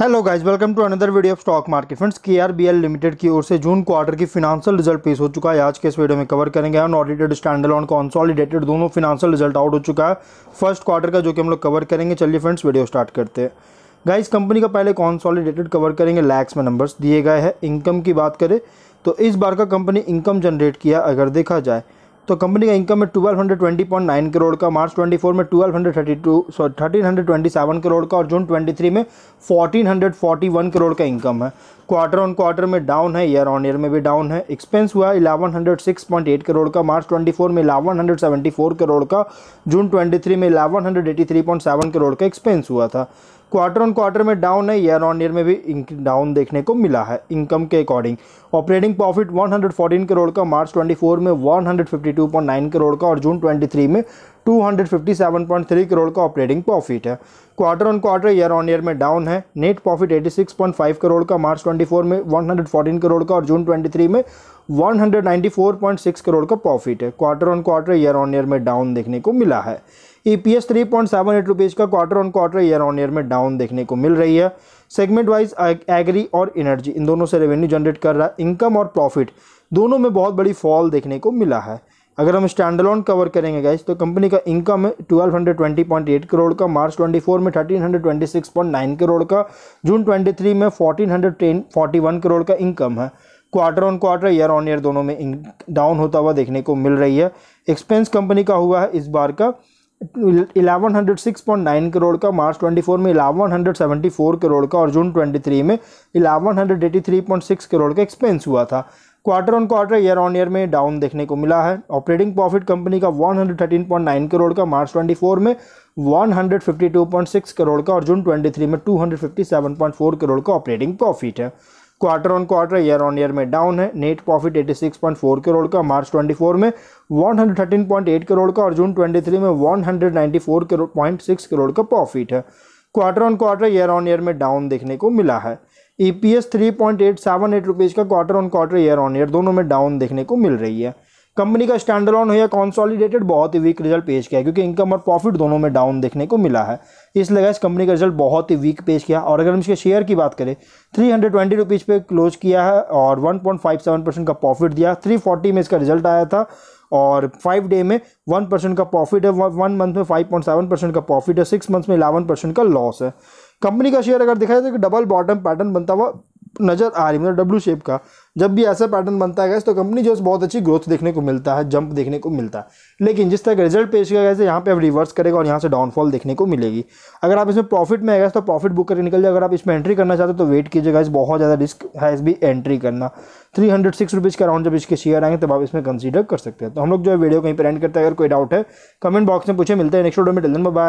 hello guys welcome to another video of stock market friends KRBL limited की ओर से June quarter की financial result पेश हो चुका है आज के इस वीडियो में कवर करेंगे ऑडिटेड स्टैंडल ऑन कॉन्सॉलिडेटेड दोनों फिनांशियल रिजल्ट आउट हो चुका है फर्स्ट क्वार्टर का जो कि हम लोग कवर करेंगे चलिए फ्रेंड्स वीडियो स्टार्ट करते हैं गाइज कंपनी का पहले कॉन्सॉलीडेटेड कवर करेंगे लैक्स में नंबर्स दिए गए हैं इनकम की बात करें तो इस बार का कंपनी इनकम जनरेट किया अगर देखा जाए तो कंपनी का इनकम है twelve hundred twenty point nine crore का मार्च ट्वेंटी फोर में twelve hundred thirty two sorry thirteen hundred twenty seven crore का और जून ट्वेंटी थ्री में 1441 करोड़ का इनकम है क्वार्टर ऑन क्वार्टर में डाउन है ईयर ऑन ईयर में भी डाउन है एक्सपेंस हुआ 1106.8 करोड़ का मार्च 24 में 1174 करोड़ का जून 23 में 1183.7 करोड़ का एक्सपेंस हुआ था क्वार्टर ऑन क्वार्टर में डाउन है ईयर ऑन ईयर में भी डाउन देखने को मिला है इनकम के अकॉर्डिंग ऑपरेटिंग प्रॉफिट 114 करोड़ का मार्च 24 में 152.9 करोड़ का और जून 23 में 257.3 करोड़ का ऑपरेटिंग प्रॉफिट है quarter on quarter year on year में डाउन है नेट प्रॉफिट 86.5 करोड़ का मार्च 24 में 114 करोड़ का और जून 23 में 194.6 करोड़ का प्रॉफिट है quarter on quarter year on year में डाउन देखने को मिला है E P S three point seven eight rupees का quarter on quarter year on year में डाउन देखने को मिल रही है सेगमेंट वाइज एग्री और एनर्जी इन दोनों से रेवेन्यू जनरेट कर रहा है इनकम और प्रॉफिट दोनों में बहुत बड़ी फॉल देखने को मिला है अगर हम स्टैंड लोन कवर करेंगे गैस तो कंपनी का income twelve hundred twenty point eight crore का मार्च ट्वेंटी फोर में thirteen hundred twenty six point nine crore का जून ट्वेंटी थ्री में fourteen hundred ten forty one crore का इनकम है quarter on quarter year on year दोनों में down होता हुआ देखने को मिल रही है एक्सपेंस कंपनी का हुआ है इस बार का eleven hundred six point nine crore का मार्च ट्वेंटी फोर में eleven hundred seventy four crore का और जून ट्वेंटी थ्री में eleven hundred eighty three point six crore का एक्सपेंस हुआ था quarter on quarter year on year में डाउन देखने को मिला है ऑपरेटिंग प्रॉफिट कंपनी का 113.9 करोड़ का मार्च 24 में 152.6 करोड़ का और जून 23 में 257.4 करोड़ का ऑपरेटिंग प्रॉफिट है quarter on quarter year on year में डाउन है नेट प्रॉफिट 86.4 करोड़ का मार्च 24 में 113.8 करोड़ का और जून 23 में 194.6 करोड़ का प्रॉफिट है quarter on quarter year on year में डाउन देखने को मिला है E P S three point eight seven eight rupees का quarter on quarter year on year दोनों में डाउन देखने को मिल रही है कंपनी का स्टैंड ऑन हो या कॉन्सॉलिडेटेड बहुत ही वीक रिजल्ट पेश किया क्योंकि इनकम और प्रॉफिट दोनों में डाउन देखने को मिला है इसलिए इस कंपनी का रिजल्ट बहुत ही वीक पेश किया और अगर हम इसके शेयर की बात करें थ्री हंड्रेड ट्वेंटी रुपीज़ पे क्लोज किया है और one point five seven percent का प्रॉफिट दिया थ्री फोर्टी में इसका रिजल्ट आया था और फाइव डे में वन परसेंट का प्रॉफिट है वन मंथ में फाइव पॉइंट सेवन परसेंट का प्रॉफिट है सिक्स मंथ्स में इलेवन परसेंट का लॉस है कंपनी का शेयर अगर देखा जाए तो डबल बॉटम पैटर्न बनता हुआ नज़र आ रही मतलब डब्ल्यू शेप का जब भी ऐसा पैटर्न बनता है तो कंपनी जो है बहुत अच्छी ग्रोथ देखने को मिलता है जंप देखने को मिलता है लेकिन जिस तरह का रिजल्ट पेश किया गया है यहाँ पे अब रिवर्स करेगा और यहाँ से डाउनफॉल देखने को मिलेगी अगर आप इसमें प्रॉफिट में आएगा तो प्रॉफिट बुक करके निकल जाए अगर आप इसमें एंट्री करना चाहते हो तो वेट कीजिएगा इस बहुत ज़्यादा रिस्क है इस भी एंट्री करना थ्री हंड्रेड सिक्स रुपीज़ का अराउंड जब इसके शेयर आएंगे तब आप इसमें कंसीडर कर सकते हैं तो हम लोग जो है वीडियो कहीं पर एंड करते हैं अगर कोई डाउट है कमेंट बॉक्स में पूछे मिलते हैं नेक्स्ट वीडियो में डिलन बाय